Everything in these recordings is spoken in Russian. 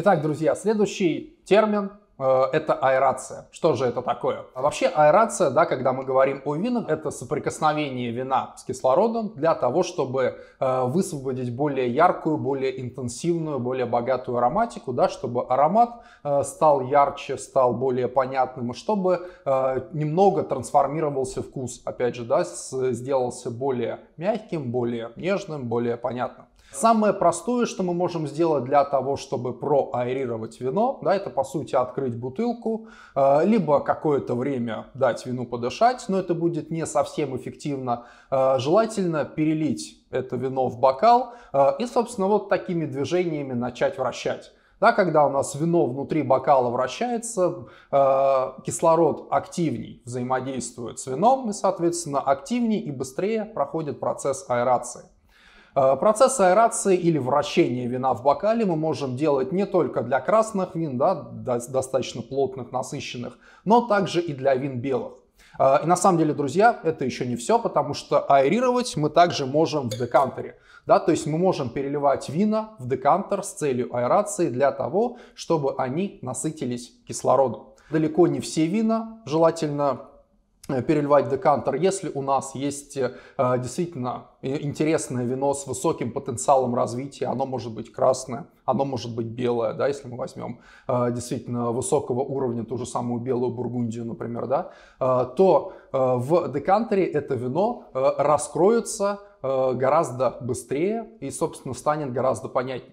Итак, друзья, следующий термин э, это аэрация. Что же это такое? А вообще аэрация, да, когда мы говорим о винах, это соприкосновение вина с кислородом для того, чтобы э, высвободить более яркую, более интенсивную, более богатую ароматику, да, чтобы аромат э, стал ярче, стал более понятным, и чтобы э, немного трансформировался вкус, опять же, да, с, сделался более мягким, более нежным, более понятным. Самое простое, что мы можем сделать для того, чтобы проаэрировать вино, да, это по сути открыть бутылку, э, либо какое-то время дать вину подышать, но это будет не совсем эффективно. Э, желательно перелить это вино в бокал э, и, собственно, вот такими движениями начать вращать. Да, когда у нас вино внутри бокала вращается, э, кислород активней взаимодействует с вином и, соответственно, активнее и быстрее проходит процесс аэрации. Э, процесс аэрации или вращения вина в бокале мы можем делать не только для красных вин, да, достаточно плотных, насыщенных, но также и для вин белых. Э, и на самом деле, друзья, это еще не все, потому что аэрировать мы также можем в декантере. Да, то есть мы можем переливать вина в декантер с целью аэрации для того, чтобы они насытились кислородом. Далеко не все вина, желательно Э, переливать декантер, если у нас есть э, действительно э, интересное вино с высоким потенциалом развития, оно может быть красное, оно может быть белое, да, если мы возьмем действительно высокого уровня ту же самую белую бургундию, например, да, то в декантере это вино раскроется гораздо быстрее и, собственно, станет гораздо понятнее.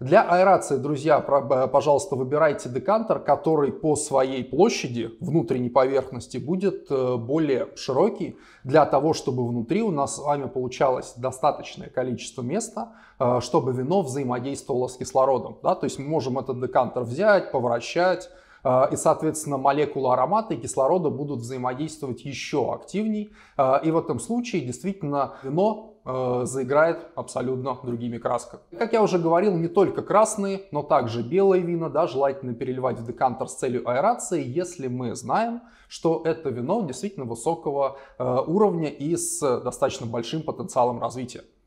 Для аэрации, друзья, э, пожалуйста, выбирайте декантер, который по своей площади внутренней поверхности будет э, более широкий, для того, чтобы внутри у нас с вами получалось достаточное количество места, э, чтобы вино взаимодействовало с кислородом. Да? То есть мы можем этот декантер взять, поворачивать, и, соответственно, молекулы аромата и кислорода будут взаимодействовать еще активней. И в этом случае действительно вино Э, заиграет абсолютно другими красками. Как я уже говорил, не только красные, но также белые вина, да, желательно переливать в декантер с целью аэрации, если мы знаем, что это вино действительно высокого э, уровня и с достаточно большим потенциалом развития.